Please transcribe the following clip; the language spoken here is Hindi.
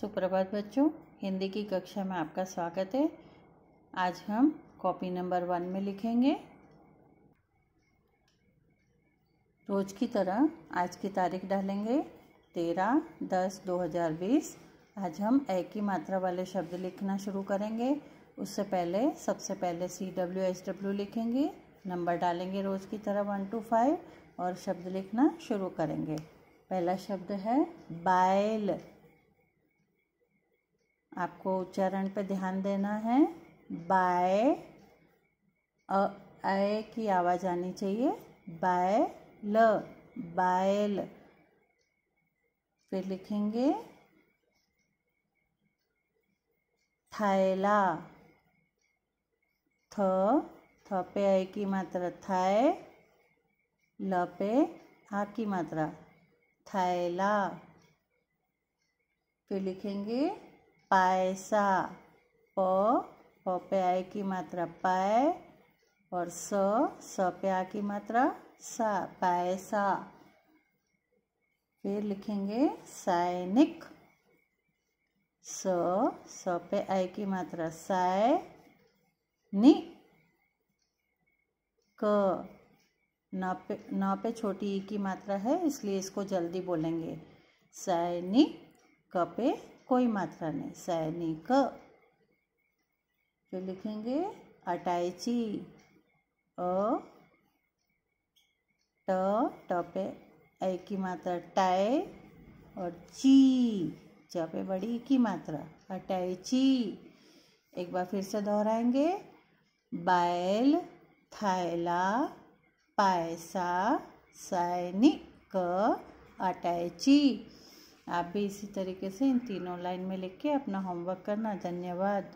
सुप्रभात बच्चों हिंदी की कक्षा में आपका स्वागत है आज हम कॉपी नंबर वन में लिखेंगे रोज की तरह आज की तारीख डालेंगे तेरह दस दो हज़ार बीस आज हम एक ही मात्रा वाले शब्द लिखना शुरू करेंगे उससे पहले सबसे पहले सी डब्ल्यू एस डब्ल्यू लिखेंगे नंबर डालेंगे रोज़ की तरह वन टू फाइव और शब्द लिखना शुरू करेंगे पहला शब्द है बाइल आपको उच्चारण पर ध्यान देना है बाय अ की आवाज़ आनी चाहिए बाय ल बायल फिर लिखेंगे थैला थ थ पे आई की मात्रा थाय ल पे आ की मात्रा थैला फिर लिखेंगे पैसा प प पे आय की मात्रा पाय और स स पे आ की मात्रा सा पैसा फिर लिखेंगे सैनिक स स पे आय की मात्रा साय नि क न पे न पे छोटी ई की मात्रा है इसलिए इसको जल्दी बोलेंगे सैनिक क पे कोई मात्रा नहीं सैनिक जो लिखेंगे अटैची अ ट ट ए की मात्रा टाए और ची चपे बड़ी की मात्रा अटैची एक बार फिर से दोहराएंगे बैल थैला पैसा सैनिक अटैची आप भी इसी तरीके से इन तीनों लाइन में लिख के अपना होमवर्क करना धन्यवाद